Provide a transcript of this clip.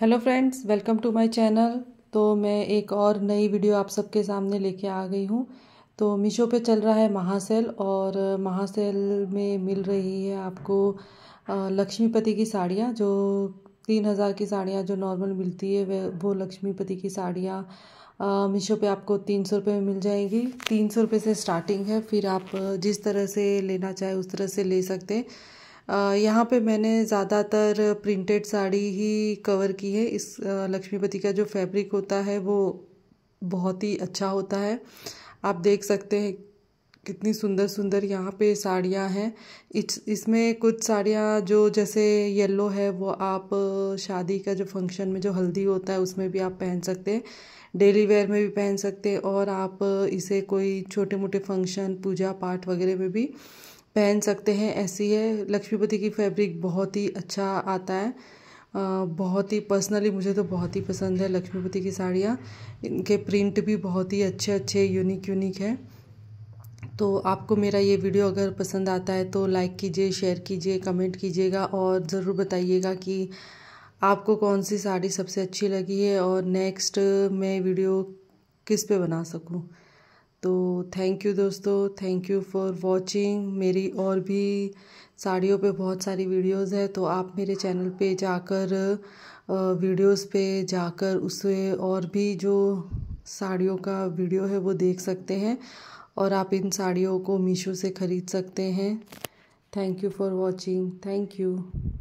hello friends welcome to my channel तो मैं एक और नई वीडियो आप सबके सामने लेके आ गई हूँ तो मीशो पे चल रहा है महासेल और महासेल में मिल रही है आपको लक्ष्मीपति की साड़ियाँ जो तीन हज़ार की साड़ियाँ जो नॉर्मल मिलती है वे वो लक्ष्मीपति की साड़ियाँ मीशो पे आपको तीन सौ रुपये में मिल जाएगी तीन सौ रुपये से स्टार्टिंग है फिर आप जिस तरह से लेना चाहे उस तरह से ले सकते हैं यहाँ पे मैंने ज़्यादातर प्रिंटेड साड़ी ही कवर की है इस लक्ष्मीपति का जो फैब्रिक होता है वो बहुत ही अच्छा होता है आप देख सकते हैं कितनी सुंदर सुंदर यहाँ पे साड़ियाँ हैं इस इसमें कुछ साड़ियाँ जो जैसे येलो है वो आप शादी का जो फंक्शन में जो हल्दी होता है उसमें भी आप पहन सकते हैं डेली वेयर में भी पहन सकते हैं और आप इसे कोई छोटे मोटे फंक्शन पूजा पाठ वगैरह में भी पहन सकते हैं ऐसी है लक्ष्मीपति की फैब्रिक बहुत ही अच्छा आता है बहुत ही पर्सनली मुझे तो बहुत ही पसंद है लक्ष्मीपति की साड़ियाँ इनके प्रिंट भी बहुत ही अच्छे अच्छे यूनिक यूनिक है तो आपको मेरा ये वीडियो अगर पसंद आता है तो लाइक कीजिए शेयर कीजिए कमेंट कीजिएगा और ज़रूर बताइएगा कि आपको कौन सी साड़ी सबसे अच्छी लगी है और नेक्स्ट मैं वीडियो किस पे बना सकूँ तो थैंक यू दोस्तों थैंक यू फॉर वॉचिंग मेरी और भी साड़ियों पे बहुत सारी वीडियोस है तो आप मेरे चैनल पे जाकर वीडियोस पे जाकर उसे और भी जो साड़ियों का वीडियो है वो देख सकते हैं और आप इन साड़ियों को मीशो से ख़रीद सकते हैं thank you for watching thank you